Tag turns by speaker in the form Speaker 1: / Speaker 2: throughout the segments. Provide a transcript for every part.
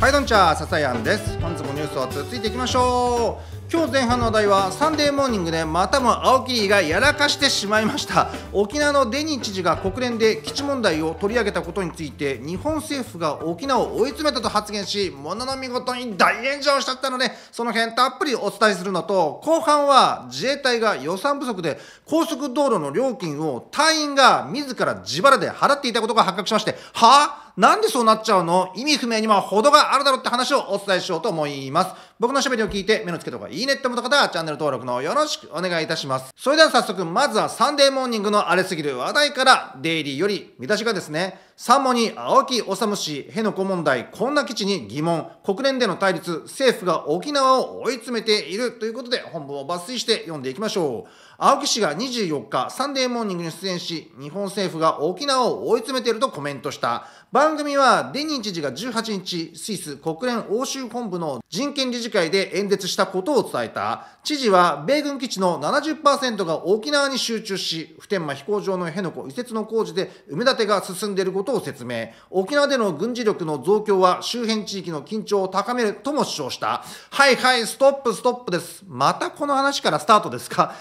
Speaker 1: はいどんちゃささやんです本日もニュースを続いていきましょう今日前半の話題はサンデーモーニングでまたも青木がやらかしてしまいました沖縄のデニー知事が国連で基地問題を取り上げたことについて日本政府が沖縄を追い詰めたと発言しものの見事に大炎上しちゃったのでその辺たっぷりお伝えするのと後半は自衛隊が予算不足で高速道路の料金を隊員が自ら自腹で払っていたことが発覚しましてはあなんでそうなっちゃうの意味不明にも程があるだろうって話をお伝えしようと思います。僕の喋りを聞いて目の付けとかいいねって思った方はチャンネル登録のよろしくお願いいたします。それでは早速、まずはサンデーモーニングの荒れすぎる話題から、デイリーより見出しがですね、サンモー、青木治氏、辺野古問題、こんな基地に疑問、国連での対立、政府が沖縄を追い詰めているということで、本文を抜粋して読んでいきましょう。青木氏が24日、サンデーモーニングに出演し、日本政府が沖縄を追い詰めているとコメントした。番組は、デニー知事が18日、スイス国連欧州本部の人権理事会で演説したことを伝えた。知事は、米軍基地の70%が沖縄に集中し、普天間飛行場の辺野古移設の工事で埋め立てが進んでいることを説明。沖縄での軍事力の増強は周辺地域の緊張を高めるとも主張した。はいはい、ストップストップです。またこの話からスタートですか。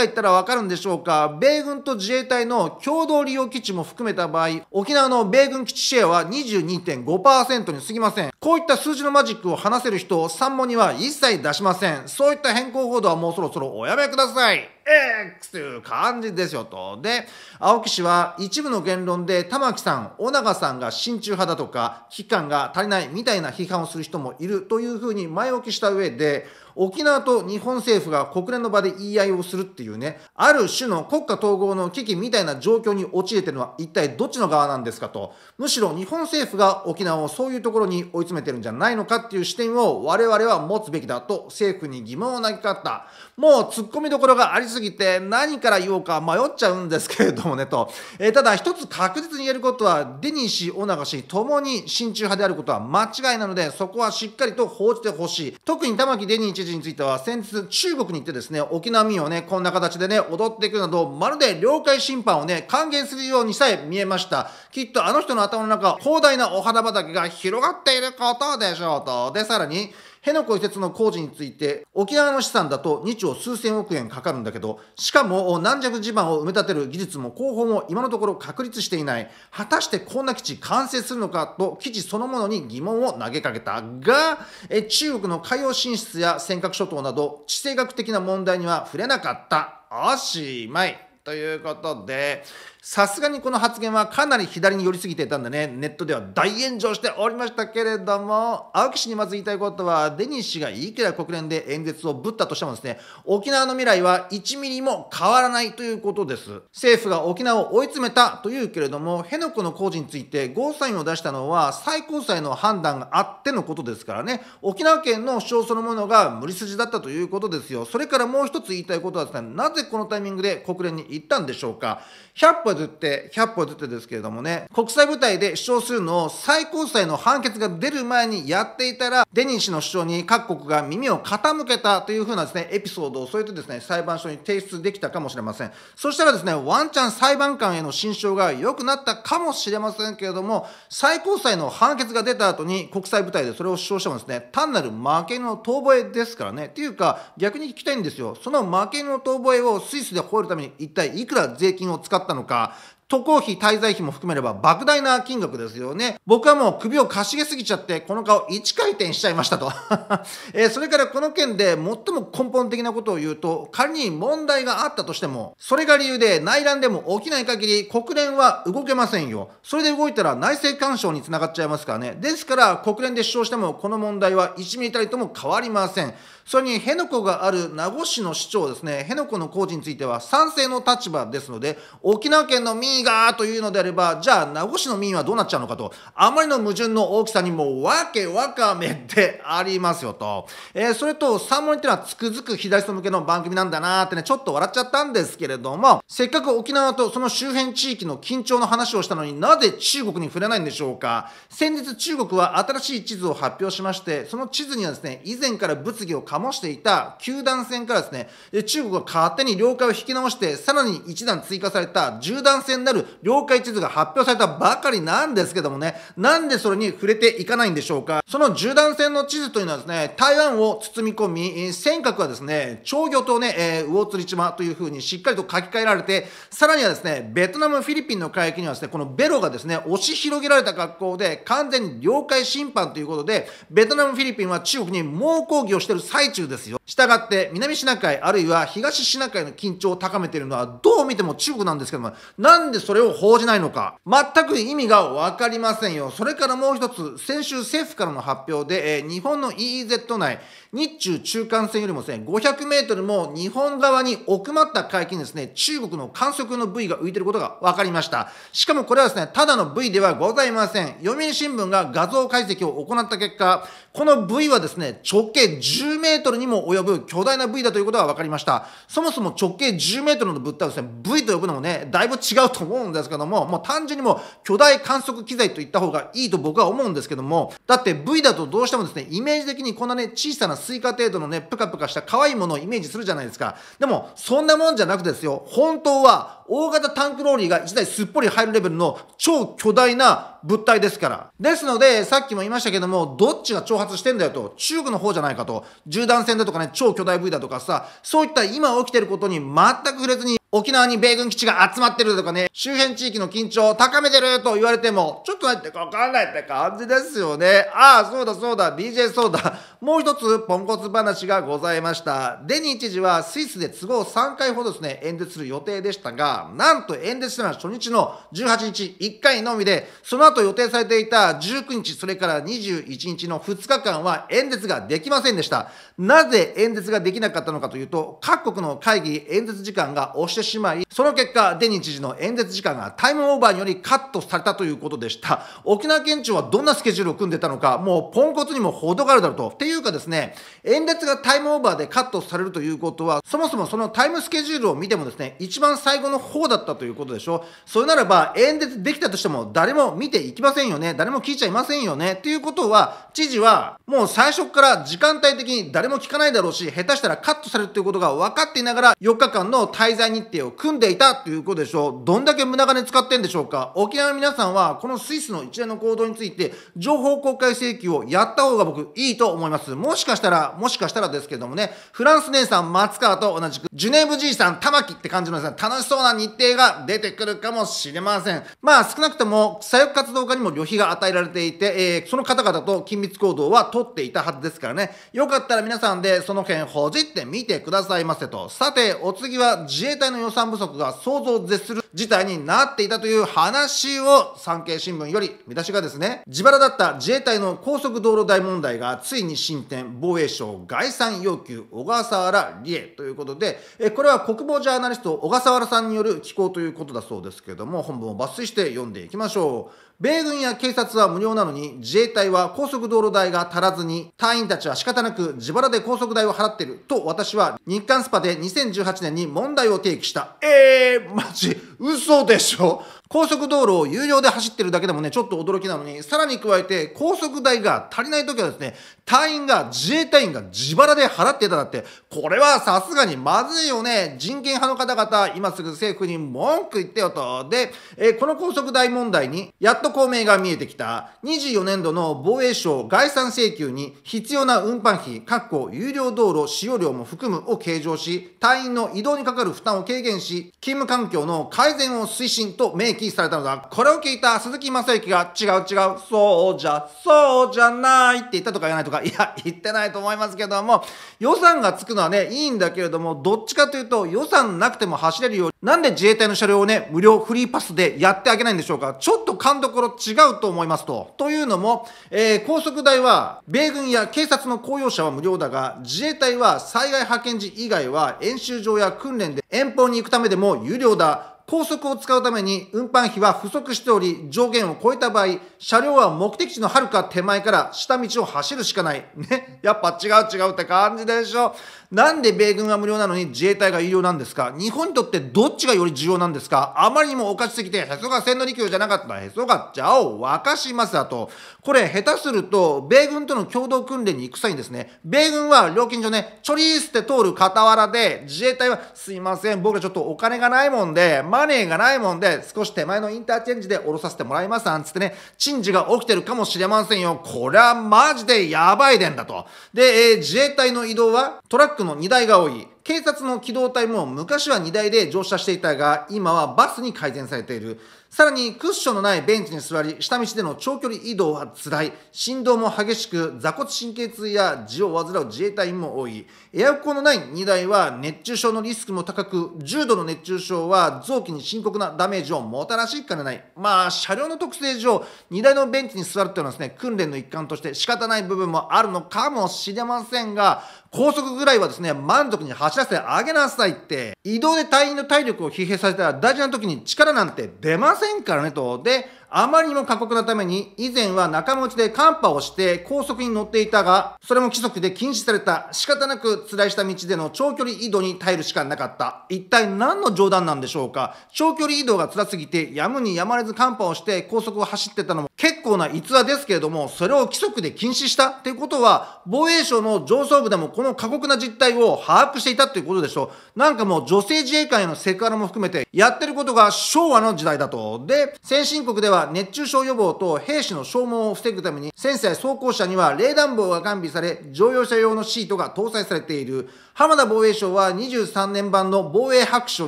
Speaker 1: か回言ったらわかるんでしょうか米軍と自衛隊の共同利用基地も含めた場合、沖縄の米軍基地シェアは22.5%に過ぎません。こういった数字のマジックを話せる人を3問には一切出しません。そういった変更報道はもうそろそろおやめください。X という感じですよと。で、青木氏は一部の言論で玉木さん、小長さんが親中派だとか、危機感が足りないみたいな批判をする人もいるというふうに前置きした上で、沖縄と日本政府が国連の場で言い合いをするっていうね、ある種の国家統合の危機みたいな状況に陥れてるのは一体どっちの側なんですかと、むしろ日本政府が沖縄をそういうところに追い詰めてるんじゃないのかっていう視点を我々は持つべきだと政府に疑問を投げかった。もう突っ込みどころがありすぎて何から言おうか迷っちゃうんですけれどもねと、えー、ただ一つ確実に言えることはデニー氏オナガ氏ともに親中派であることは間違いなのでそこはしっかりと報じてほしい特に玉城デニー知事については先日中国に行ってですね沖縄民をねこんな形でね踊っていくなどまるで領海侵犯をね還元するようにさえ見えましたきっとあの人の頭の中広大なお花畑が広がっていることでしょうとでさらに辺野古移設の工事について、沖縄の資産だと2兆数千億円かかるんだけど、しかも軟弱地盤を埋め立てる技術も工法も今のところ確立していない。果たしてこんな基地完成するのかと基地そのものに疑問を投げかけたが、中国の海洋進出や尖閣諸島など地政学的な問題には触れなかった。おしまい。ということで、さすがにこの発言はかなり左に寄りすぎていたんでね、ネットでは大炎上しておりましたけれども、青木氏にまず言いたいことは、デニー氏がいくら国連で演説をぶったとしてもですね、沖縄の未来は1ミリも変わらないということです。政府が沖縄を追い詰めたというけれども、辺野古の工事についてゴーサインを出したのは最高裁の判断があってのことですからね、沖縄県の主張そのものが無理筋だったということですよ。それからもう一つ言いたいことはですね、なぜこのタイミングで国連に行ったんでしょうか。100歩ずって100歩ずってですけれどもね国際舞台で主張するのを最高裁の判決が出る前にやっていたらデニー氏の主張に各国が耳を傾けたというふうなですねエピソードを添えてですね裁判所に提出できたかもしれませんそしたらですねワンチャン裁判官への心象が良くなったかもしれませんけれども最高裁の判決が出た後に国際舞台でそれを主張してもですね単なる負けの遠吠えですからねとていうか逆に聞きたいんですよその負けの遠吠えをスイスで吠えるために一体いくら税金を使ったのかか渡航費、滞在費も含めれば莫大な金額ですよね。僕はもう首をかしげすぎちゃって、この顔1回転しちゃいましたと。えー、それからこの件で最も根本的なことを言うと、仮に問題があったとしても、それが理由で内乱でも起きない限り国連は動けませんよ。それで動いたら内政干渉につながっちゃいますからね。ですから国連で主張してもこの問題は1ミリたりとも変わりません。それに辺野古がある名護市の市長ですね、辺野古の工事については賛成の立場ですので、沖縄県の民意がというのであれば、じゃあ名護市の民意はどうなっちゃうのかと、あまりの矛盾の大きさにもわけわかめってありますよと。えー、それと、サーモニっていうのはつくづく左人向けの番組なんだなーってね、ちょっと笑っちゃったんですけれども、せっかく沖縄とその周辺地域の緊張の話をしたのになぜ中国に触れないんでしょうか。先日中国は新しい地図を発表しまして、その地図にはですね、以前から物議を醸していた球団戦からですね、中国が勝手に了解を引き直して、さらに1段追加された10段戦なる領海地図が発表されたばかりなんですけどもね、なんでそれに触れていかないんでしょうか。その縦断線の地図というのはですね、台湾を包み込み、尖閣はですね、長魚島ね、えー、魚釣島というふうにしっかりと書き換えられて、さらにはですね、ベトナム、フィリピンの海域にはですね、このベロがですね、押し広げられた格好で、完全に領海侵犯ということで、ベトナム、フィリピンは中国に猛抗議をしている最中ですよ。したがって、南シナ海、あるいは東シナ海の緊張を高めているのは、どう見ても中国なんですけども、なんでそれを報じないのか、全く意味がわかりませんよ。それからもう一つ、先週政府からの発表で、えー、日本の EEZ 内、日中中間線よりもですね、500メートルも日本側に奥まった海域にですね、中国の観測の部位が浮いていることが分かりました。しかもこれはですね、ただの部位ではございません。読売新聞が画像解析を行った結果、この部位はですね、直径10メートルにも及ぶ巨大な部位だということが分かりました。そもそも直径10メートルの物体をですね、部位と呼ぶのもね、だいぶ違うとと思うんですけども、もう単純にもう巨大観測機材といった方がいいと僕は思うんですけども、だって V だとどうしてもですね、イメージ的にこんなね、小さなスイカ程度のね、プカプカした可愛いものをイメージするじゃないですか。でも、そんなもんじゃなくてですよ、本当は大型タンクローリーが1台すっぽり入るレベルの超巨大な物体ですから。ですので、さっきも言いましたけども、どっちが挑発してんだよと、中国の方じゃないかと、銃弾戦だとかね、超巨大部位だとかさ、そういった今起きてることに全く触れずに、沖縄に米軍基地が集まってるとかね、周辺地域の緊張を高めてると言われても、ちょっと何ってかわかんないって感じですよね。ああ、そうだそうだ、DJ そうだ。もう一つ、ポンコツ話がございました。デニー知事はスイスで都合3回ほどですね、演説する予定でしたが、なんと演説とは初日の18日1回のみで、その後予定されていた19日、それから21日の2日間は演説ができませんでした。なぜ演説ができなかったのかというと、各国の会議、演説時間が押してしまい、その結果、デニー知事の演説時間がタイムオーバーによりカットされたということでした。沖縄県庁はどんなスケジュールを組んでたのか、もうポンコツにも程があるだろうと。っていうかですね、演説がタイムオーバーでカットされるということは、そもそもそのタイムスケジュールを見てもですね、一番最後の方だったということでしょそれならば演説できたとしても誰も見ていきませんよね誰も聞いちゃいませんよねということは知事はもう最初から時間帯的に誰も聞かないだろうし下手したらカットされるということが分かっていながら4日間の滞在日程を組んでいたということでしょうどんだけ無駄金使ってんでしょうか沖縄の皆さんはこのスイスの一連の行動について情報公開請求をやった方が僕いいと思いますもしかしたらもしかしたらですけどもねフランス姉さん松川と同じくジュネーブじいさん玉木って感じので楽しそうな日程が出てくるかもしれません。まあ少なくとも左翼活動家にも旅費が与えられていて、えー、その方々と緊密行動は取っていたはずですからね。よかったら皆さんでその件ほじってみてくださいませと。さて、お次は自衛隊の予算不足が想像を絶する事態になっていたという話を産経新聞より見出しがですね、自腹だった自衛隊の高速道路大問題がついに進展、防衛省概算要求、小笠原理恵ということで、えこれは国防ジャーナリスト小笠原さんによるよる気候ということだそうですけども本文を抜粋して読んでいきましょう米軍や警察は無料なのに、自衛隊は高速道路代が足らずに、隊員たちは仕方なく自腹で高速代を払ってると私は日刊スパで2018年に問題を提起した。えー、マジ、嘘でしょ高速道路を有料で走ってるだけでもね、ちょっと驚きなのに、さらに加えて高速代が足りない時はですね、隊員が、自衛隊員が自腹で払ってただって、これはさすがにまずいよね。人権派の方々、今すぐ政府に文句言ってよと。で、えー、この高速代問題に、やっとと公明が見えてきた24年度の防衛省概算請求に必要な運搬費、確保有料道路使用料も含むを計上し、隊員の移動にかかる負担を軽減し、勤務環境の改善を推進と明記されたのだ。これを聞いた鈴木正幸が違う違う、そうじゃ、そうじゃないって言ったとか言わないとか、いや、言ってないと思いますけども、予算がつくのはね、いいんだけれども、どっちかというと予算なくても走れるように、なんで自衛隊の車両をね、無料フリーパスでやってあげないんでしょうか。ちょっと勘どころころ違うと思いますと。というのも、えー、高速代は米軍や警察の公用車は無料だが、自衛隊は災害派遣時以外は演習場や訓練で遠方に行くためでも有料だ。高速を使うために運搬費は不足しており、上限を超えた場合、車両は目的地のはるか手前から下道を走るしかない。ね。やっぱ違う違うって感じでしょ。なんで米軍が無料なのに自衛隊が有料なんですか日本にとってどっちがより重要なんですかあまりにもおかしすぎて、へそが千利休じゃなかったらへそが茶を沸かしますだと。これ、下手すると、米軍との共同訓練に行く際にですね、米軍は料金所ね、ちょりーすって通る傍らで、自衛隊は、すいません、僕らちょっとお金がないもんで、まマネーがないもんで、少し手前のインターチェンジで降ろさせてもらいますなんつってね、陳事が起きてるかもしれませんよ。これはマジでやばいでんだと。で、えー、自衛隊の移動はトラックの荷台が多い。警察の機動隊も昔は荷台で乗車していたが、今はバスに改善されている。さらにクッションのないベンチに座り、下道での長距離移動は辛い、振動も激しく、座骨神経痛や痔を患う自衛隊員も多い、エアコンのない荷台は熱中症のリスクも高く、重度の熱中症は臓器に深刻なダメージをもたらしかねない。まあ、車両の特性上、荷台のベンチに座るというのはですね、訓練の一環として仕方ない部分もあるのかもしれませんが、高速ぐらいはですね、満足に走らせてあげなさいって、移動で隊員の体力を疲弊させたら大事な時に力なんて出ませんからねと。で、あまりにも過酷なために、以前は仲間内でカンパをして高速に乗っていたが、それも規則で禁止された、仕方なく辛いした道での長距離移動に耐えるしかなかった。一体何の冗談なんでしょうか長距離移動が辛すぎて、やむにやまれずカンパをして高速を走ってたのも結構な逸話ですけれども、それを規則で禁止したっていうことは、防衛省の上層部でもここの過酷な実態を把握していたということでしょう。なんかもう女性自衛官へのセクハラも含めて、やってることが昭和の時代だと。で、先進国では熱中症予防と兵士の消耗を防ぐために、戦車や装甲車には冷暖房が完備され、乗用車用のシートが搭載されている。浜田防衛省は23年版の防衛白書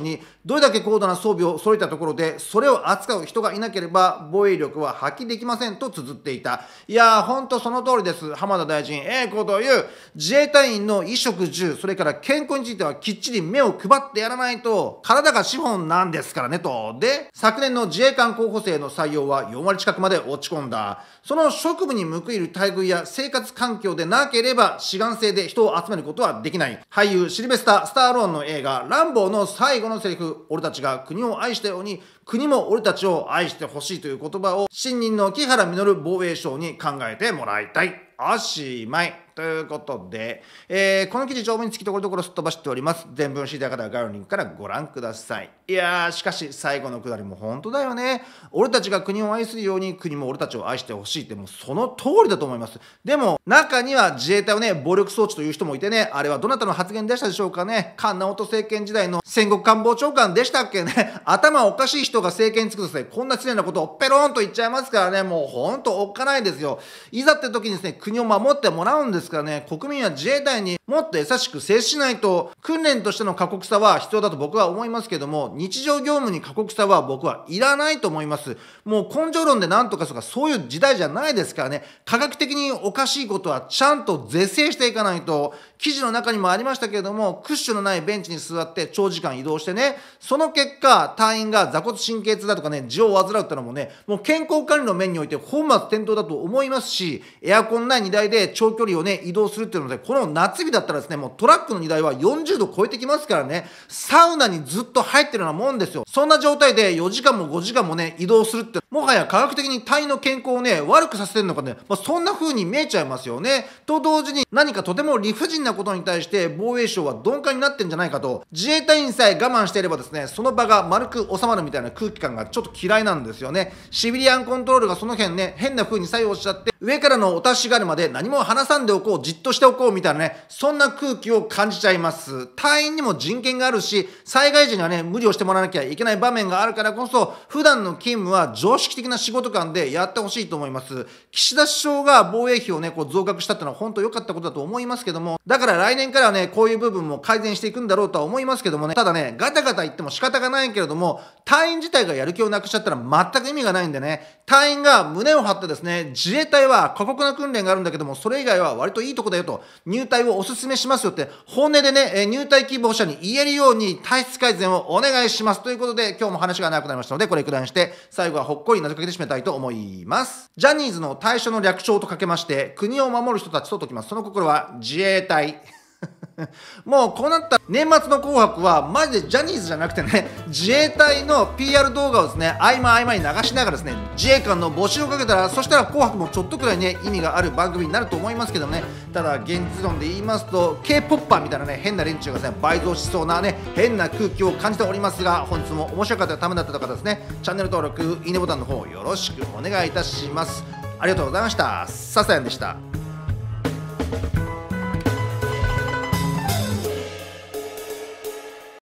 Speaker 1: に、どれだけ高度な装備を揃えたところで、それを扱う人がいなければ防衛力は発揮できませんと綴っていた。いやー、ほんとその通りです。浜田大臣、ええー、ことを言う。自衛隊員の衣食住、それから健康についてはきっちり目を配ってやらないと、体が資本なんですからねと。で、昨年の自衛官候補生の採用は4割近くまで落ち込んだ。その職務に報いる待遇や生活環境でなければ、志願制で人を集めることはできない。俳優シルベスター・スターローンの映画、ランボーの最後のセリフ、俺たちが国を愛したように国も俺たちを愛してほしいという言葉を新任の木原稔防衛省に考えてもらいたい。おしまい。ということで、えー、この記事条面につきところどころすっ飛ばしております。全文知りたい方は概要欄からご覧ください。いやー、しかし最後のくだりも本当だよね。俺たちが国を愛するように国も俺たちを愛してほしいってもうその通りだと思います。でも、中には自衛隊をね、暴力装置という人もいてね、あれはどなたの発言でしたでしょうかね。菅直人政権時代の戦国官房長官でしたっけね。頭おかしい人人が政権つくとですね、こんな失礼なことをペロンと言っちゃいますからね、もうほんとおっかないですよ。いざって時にですね、国を守ってもらうんですからね、国民は自衛隊にもっと優しく接しないと、訓練としての過酷さは必要だと僕は思いますけども、日常業務に過酷さは僕はいらないと思います。もう根性論でなんとかとかそういう時代じゃないですからね、科学的におかしいことはちゃんと是正していかないと、記事の中にもありましたけれども、クッションのないベンチに座って長時間移動してね、その結果、隊員が座骨神経痛だとかね、痔を患うってのもね、もう健康管理の面において本末転倒だと思いますし、エアコンない荷台で長距離をね、移動するっていうので、この夏日だったらですね、もうトラックの荷台は40度超えてきますからね、サウナにずっと入ってるようなもんですよ。そんな状態で4時間も5時間もね、移動するって、もはや科学的に員の健康をね、悪くさせてるのかね、まあ、そんな風に見えちゃいますよね。と同時に、何かとても理不尽なことに対して防衛省は鈍感になってんじゃないかと、自衛隊員さえ我慢していればですね、その場が丸く収まるみたいな空気感がちょっと嫌いなんですよね。シビリアンコントロールがその辺ね、変な風に作用しちゃって、上からのお達しがあるまで何も話さんでおこう、じっとしておこうみたいなね、そんな空気を感じちゃいます。隊員にも人権があるし、災害時にはね、無理をしてもらわなきゃいけない場面があるからこそ、普段の勤務は常識的な仕事感でやってほしいと思います。岸田首相が防衛費をね、こう増額したってのは本当良かったことだと思いますけども、だから来年からはね、こういう部分も改善していくんだろうとは思いますけどもね、ただね、ガタガタ言っても仕方がないけれども、隊員自体がやる気をなくしちゃったら全く意味がないんでね、隊員が胸を張ってですね、自衛隊は過酷な訓練があるんだけども、それ以外は割といいとこだよと、入隊をお勧めしますよって、本音でね、入隊希望者に言えるように体質改善をお願いします。ということで、今日も話が長くなりましたので、これくらいにして、最後はほっこり謎かけて締めたいと思います。ジャニーズの対処の略称とかけまして、国を守る人たちと解きます。その心は自衛隊。もうこうなった年末の「紅白」はマジでジャニーズじゃなくてね自衛隊の PR 動画をですね合間合間に流しながらですね自衛官の募集をかけたらそしたら「紅白」もちょっとくらいね意味がある番組になると思いますけどねただ現実論で言いますと k p o p みたいなね変な連中がですね倍増しそうなね変な空気を感じておりますが本日も面白かったためだった方ですねチャンネル登録いいねボタンの方よろしくお願いいたしますありがとうございましたささやんでした